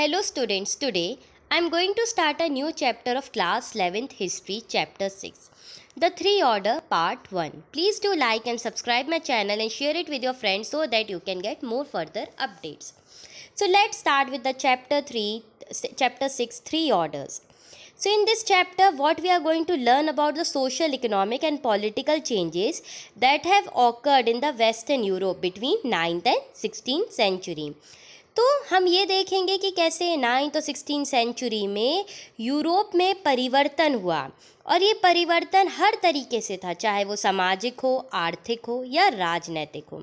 Hello students, today I am going to start a new chapter of class 11th history chapter 6. The three order part 1. Please do like and subscribe my channel and share it with your friends so that you can get more further updates. So let's start with the chapter 3 chapter 6 three orders. So in this chapter what we are going to learn about the social economic and political changes that have occurred in the western Europe between 9th and 16th century. तो हम ये देखेंगे कि कैसे ninth और sixteen century में Europe में परिवर्तन हुआ और ये परिवर्तन हर तरीके से था चाहे वो सामाजिक हो आर्थिक हो या राजनैतिक हो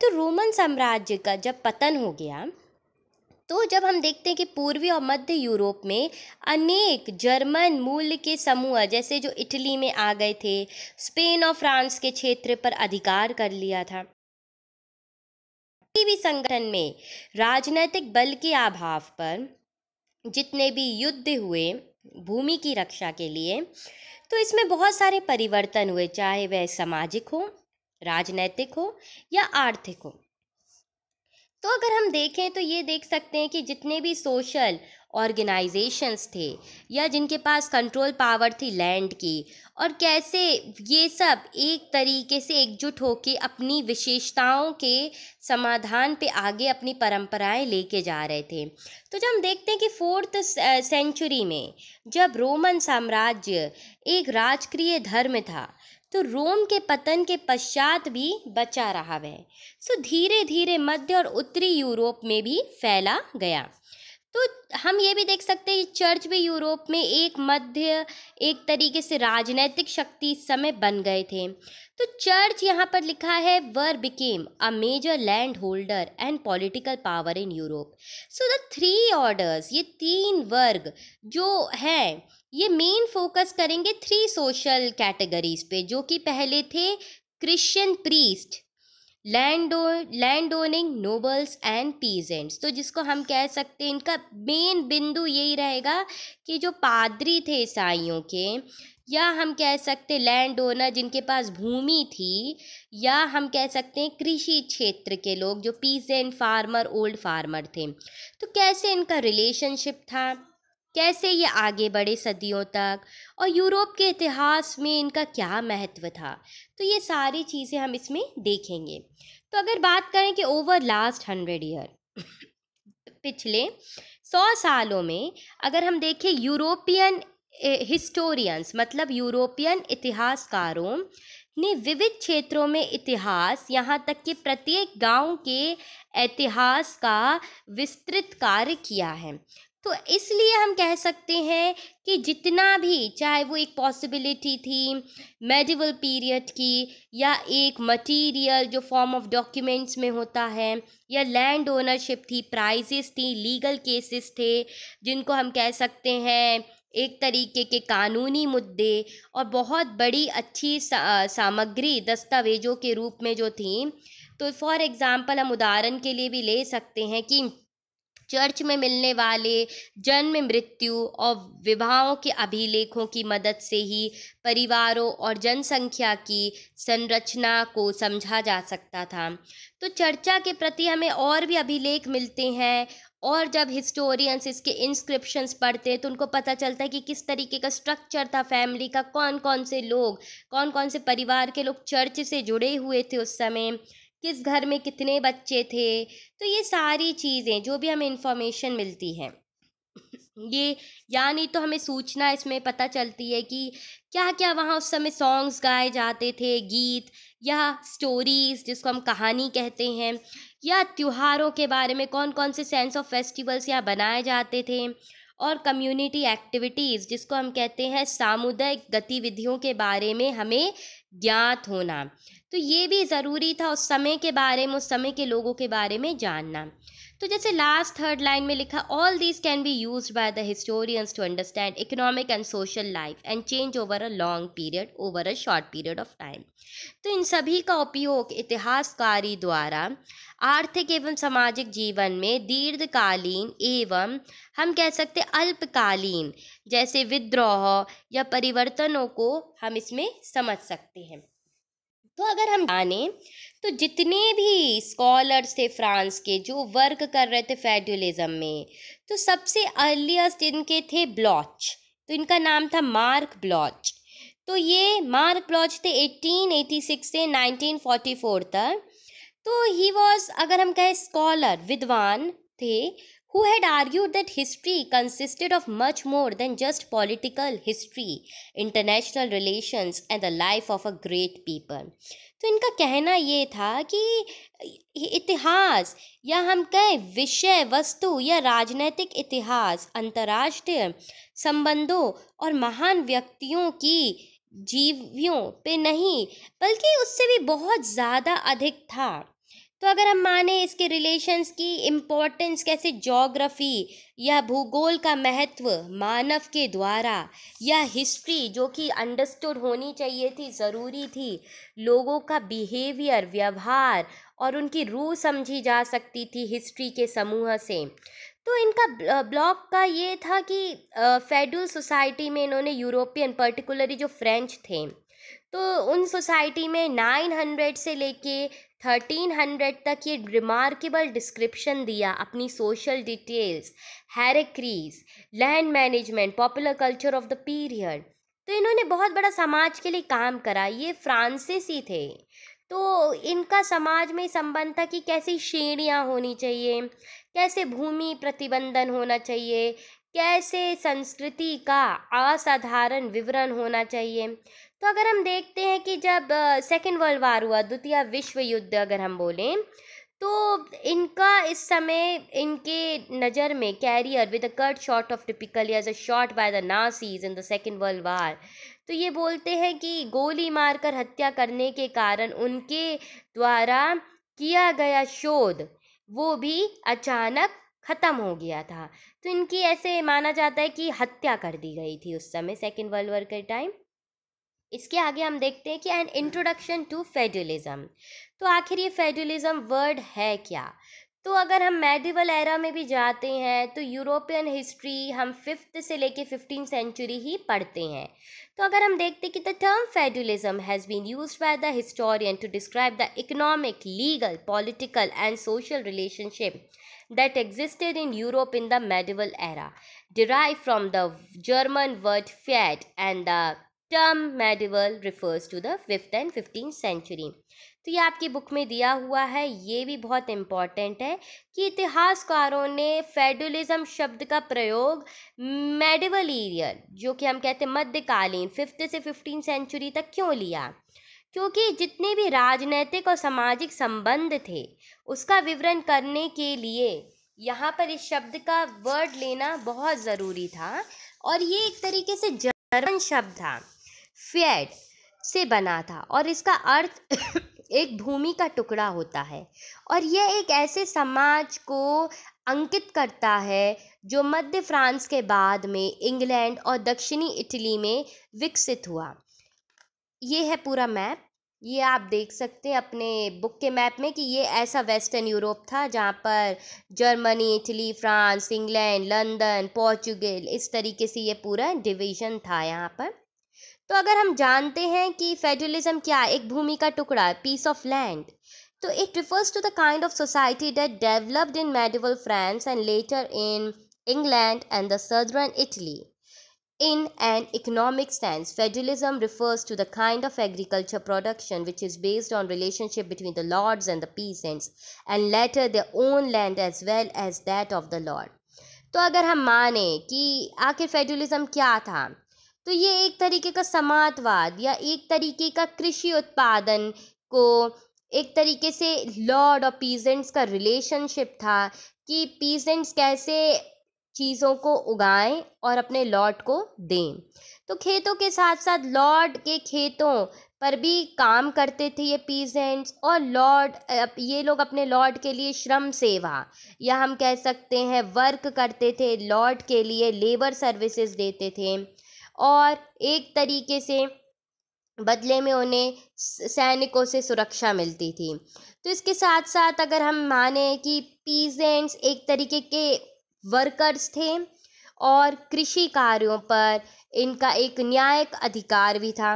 तो रोमन साम्राज्य का जब पतन हो गया तो जब हम देखते हैं कि पूर्वी और मध्य यूरोप में अनेक जर्मन मूल के समूह जैसे जो इटली में आ गए थे स्पेन और फ्रांस के क्षेत्र पर अधिकार कर लिया था किसी भी संगठन में राजनैतिक बल के अभाव पर जितने भी युद्ध हुए भूमि की रक्षा के लिए तो इसमें बहुत सारे परिवर्तन हुए चाहे वह सामाजिक हो राजनैतिक हो या आर्थिक हो तो अगर हम देखें तो ये देख सकते हैं कि जितने भी सोशल ऑर्गेनाइजेशंस थे या जिनके पास कंट्रोल पावर थी लैंड की और कैसे ये सब एक तरीके से एकजुट होकर अपनी विशेषताओं के समाधान पे आगे अपनी परंपराएं लेके जा रहे थे तो जब हम देखते हैं कि फोर्थ सेंचुरी में जब रोमन साम्राज्य एक राजक्रिय धर्म था तो रोम के पतन के पश्चात भी बचा रहा वह सो धीरे धीरे मध्य और उत्तरी यूरोप में भी फैला गया तो हम ये भी देख सकते हैं चर्च भी यूरोप में एक मध्य एक तरीके से राजनैतिक शक्ति इस समय बन गए थे तो चर्च यहाँ पर लिखा है were became a major land holder and political power in Europe so the three orders ये तीन वर्ग जो हैं ये मेन फोकस करेंगे थ्री सोशल कैटेगरीज पे जो कि पहले थे Christian priest land land owning nobles and peasants तो जिसको हम कह सकते हैं इनका मेन बिंदु यही रहेगा कि जो पादरी थे ईसाइयों के या हम कह सकते लैंड ओनर जिनके पास भूमि थी या हम कह सकते हैं कृषि क्षेत्र के लोग जो पीजेंट फार्मर ओल्ड फार्मर थे तो कैसे इनका रिलेशनशिप था कैसे ये आगे बढ़े सदियों तक और यूरोप के इतिहास में इनका क्या महत्व था तो ये सारी चीज़ें हम इसमें देखेंगे तो अगर बात करें कि ओवर लास्ट हंड्रेड ईयर पिछले सौ सालों में अगर हम देखें यूरोपियन हिस्टोरियंस मतलब यूरोपियन इतिहासकारों ने विविध क्षेत्रों में इतिहास यहाँ तक कि प्रत्येक गांव के इतिहास का विस्तृत कार्य किया है तो इसलिए हम कह सकते हैं कि जितना भी चाहे वो एक पॉसिबिलिटी थी मेडिवल पीरियड की या एक मटेरियल जो फॉर्म ऑफ डॉक्यूमेंट्स में होता है या लैंड ओनरशिप थी प्राइजेस थी लीगल केसेस थे जिनको हम कह सकते हैं एक तरीके के कानूनी मुद्दे और बहुत बड़ी अच्छी सा, सामग्री दस्तावेजों के रूप में जो थी तो फॉर एग्ज़ाम्पल हम उदाहरण के लिए भी ले सकते हैं कि चर्च में मिलने वाले जन्म मृत्यु और विवाहों के अभिलेखों की मदद से ही परिवारों और जनसंख्या की संरचना को समझा जा सकता था तो चर्चा के प्रति हमें और भी अभिलेख मिलते हैं और जब हिस्टोरियंस इसके इंस्क्रिप्शंस पढ़ते हैं तो उनको पता चलता है कि किस तरीके का स्ट्रक्चर था फैमिली का कौन कौन से लोग कौन कौन से परिवार के लोग चर्च से जुड़े हुए थे उस समय किस घर में कितने बच्चे थे तो ये सारी चीज़ें जो भी हमें इन्फॉर्मेशन मिलती है ये यानी तो हमें सूचना इसमें पता चलती है कि क्या क्या वहाँ उस समय सॉन्ग्स गाए जाते थे गीत या स्टोरीज़ जिसको हम कहानी कहते हैं या त्योहारों के बारे में कौन कौन से सेंस ऑफ फेस्टिवल्स यहाँ बनाए जाते थे और कम्युनिटी एक्टिविटीज़ जिसको हम कहते हैं सामुदायिक गतिविधियों के बारे में हमें ज्ञात होना तो ये भी ज़रूरी था उस समय के बारे में उस समय के लोगों के बारे में जानना तो जैसे लास्ट थर्ड लाइन में लिखा all these can be use by the historians to understand economic and social life and change over a long period over a short period of time तो इन सभी का उपयोग इतिहासकारी द्वारा आर्थिक एवं सामाजिक जीवन में दीर्घकालीन एवं हम कह सकते अल्पकालीन जैसे विद्रोह या परिवर्तनों को हम इसमें समझ सकते हैं तो अगर हम जाने तो जितने भी स्कॉलर्स थे फ्रांस के जो वर्क कर रहे थे फेडरलिज्म में तो सबसे अर्लीस्ट इनके थे ब्लॉच तो इनका नाम था मार्क ब्लॉच तो ये मार्क ब्लॉच थे 1886 से 1944 तक तो ही वॉज अगर हम कहें स्कॉलर विद्वान थे who had argued that history consisted of much more than just political history, international relations, and the life of a great people. तो इनका कहना ये था कि इतिहास या हम कहें विषय वस्तु या राजनैतिक इतिहास अंतर्राष्ट्रीय संबंधों और महान व्यक्तियों की जीवियों पे नहीं बल्कि उससे भी बहुत ज़्यादा अधिक था तो अगर हम माने इसके रिलेशंस की इम्पोर्टेंस कैसे जोग्राफी या भूगोल का महत्व मानव के द्वारा या हिस्ट्री जो कि अंडरस्टूड होनी चाहिए थी ज़रूरी थी लोगों का बिहेवियर व्यवहार और उनकी रूह समझी जा सकती थी हिस्ट्री के समूह से तो इनका ब्लॉग का ये था कि फेडरल सोसाइटी में इन्होंने यूरोपियन पर्टिकुलरली जो फ्रेंच थे तो उन सोसाइटी में नाइन हंड्रेड से लेके थर्टीन हंड्रेड तक ये रिमार्केबल डिस्क्रिप्शन दिया अपनी social details hierarchies land management popular culture of the period तो इन्होंने बहुत बड़ा समाज के लिए काम करा ये फ्रांसीसी थे तो इनका समाज में संबंध था कि कैसी श्रेणियाँ होनी चाहिए कैसे भूमि प्रतिबंधन होना चाहिए कैसे संस्कृति का असाधारण विवरण होना चाहिए तो अगर हम देखते हैं कि जब सेकेंड वर्ल्ड वार हुआ द्वितीय विश्व युद्ध अगर हम बोलें तो इनका इस समय इनके नज़र में career with a cut short of typical as a shot by the Nazis in the Second World War तो ये बोलते हैं कि गोली मारकर हत्या करने के कारण उनके द्वारा किया गया शोध वो भी अचानक ख़त्म हो गया था तो इनकी ऐसे माना जाता है कि हत्या कर दी गई थी उस समय सेकेंड वर्ल्ड वार के टाइम इसके आगे हम देखते हैं कि एन इंट्रोडक्शन टू फेडरलिज्म तो आखिर ये फेडरलिज्म वर्ड है क्या तो अगर हम मेडिवल एरा में भी जाते हैं तो यूरोपियन हिस्ट्री हम फिफ्थ से लेके फिफ्टीन सेंचुरी ही पढ़ते हैं तो अगर हम देखते कि the term feudalism has been use by the historian to describe the economic legal political and social relationship that existed in Europe in the medieval era derive from the German word feud and the term medieval refers to the fifth and fifteen century तो ये आपकी book में दिया हुआ है ये भी बहुत इम्पॉर्टेंट है कि इतिहासकारों ने फेडरलिज्म शब्द का प्रयोग मेडिवल ईरियर जो कि हम कहते हैं मध्यकालीन फिफ्थ से फिफ्टीन सेंचुरी तक क्यों लिया क्योंकि जितने भी राजनैतिक और सामाजिक संबंध थे उसका विवरण करने के लिए यहाँ पर इस शब्द का वर्ड लेना बहुत ज़रूरी था और ये एक तरीके से जर्मन शब्द था फेड से बना था और इसका अर्थ एक भूमि का टुकड़ा होता है और यह एक ऐसे समाज को अंकित करता है जो मध्य फ्रांस के बाद में इंग्लैंड और दक्षिणी इटली में विकसित हुआ ये है पूरा मैप ये आप देख सकते हैं अपने बुक के मैप में कि ये ऐसा वेस्टर्न यूरोप था जहाँ पर Germany Italy France England London Portugal इस तरीके से ये पूरा डिवीज़न था यहाँ पर तो अगर हम जानते हैं कि फेडरलिज्म क्या है एक भूमि का टुकड़ा है पीस ऑफ लैंड तो it refers to the kind of society that developed in medieval France and later in England and the southern Italy in an economic sense feudalism refers to the kind of agriculture production which is based on relationship between the lords and the peasants and later the own land as well as that of the lord तो अगर हम माने कि आखिर federalism क्या था तो ये एक तरीके का समातवाद या एक तरीके का कृषि उत्पादन को एक तरीके से लॉर्ड और पीजेंट्स का रिलेशनशिप था कि पीजेंट्स कैसे चीज़ों को उगाएं और अपने लॉर्ड को दें तो खेतों के साथ साथ लॉर्ड के खेतों पर भी काम करते थे ये पीजेंट्स और लॉर्ड ये लोग अपने लॉर्ड के लिए श्रम सेवा या हम कह सकते हैं वर्क करते थे लॉर्ड के लिए लेबर सर्विसेज देते थे और एक तरीके से बदले में उन्हें सैनिकों से सुरक्षा मिलती थी तो इसके साथ साथ अगर हम माने कि पीजेंट्स एक तरीके के वर्कर्स थे और कृषि कार्यों पर इनका एक न्यायिक अधिकार भी था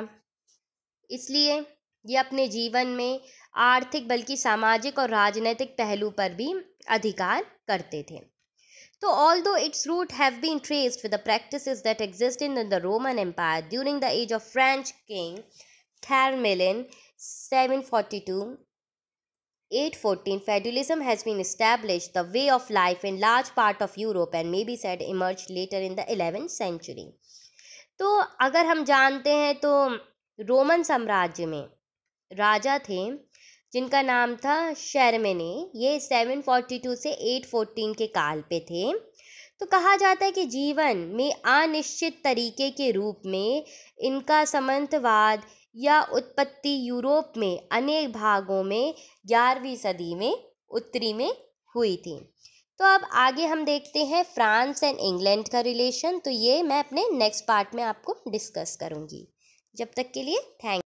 इसलिए ये अपने जीवन में आर्थिक बल्कि सामाजिक और राजनैतिक पहलू पर भी अधिकार करते थे तो ऑल दो it's root have been traced with the practice that exist in the Roman empire during the age of French king थैरमेलिन seven forty to eight fourteen फेडुलिज्म has been establish the way of life in large part of Europe and may be set emerge letter in the एलेवें century तो अगर हम जानते हैं तो Roman साम्राज्य में राजा थे जिनका नाम था शर्मेने ये सेवन फोर्टी टू से एट फोर्टीन के काल पे थे तो कहा जाता है कि जीवन में अनिश्चित तरीके के रूप में इनका समंतवाद या उत्पत्ति यूरोप में अनेक भागों में ग्यारहवीं सदी में उत्तरी में हुई थी तो अब आगे हम देखते हैं फ्रांस एंड इंग्लैंड का रिलेशन तो ये मैं अपने नेक्स्ट पार्ट में आपको डिस्कस करूँगी जब तक के लिए थैंक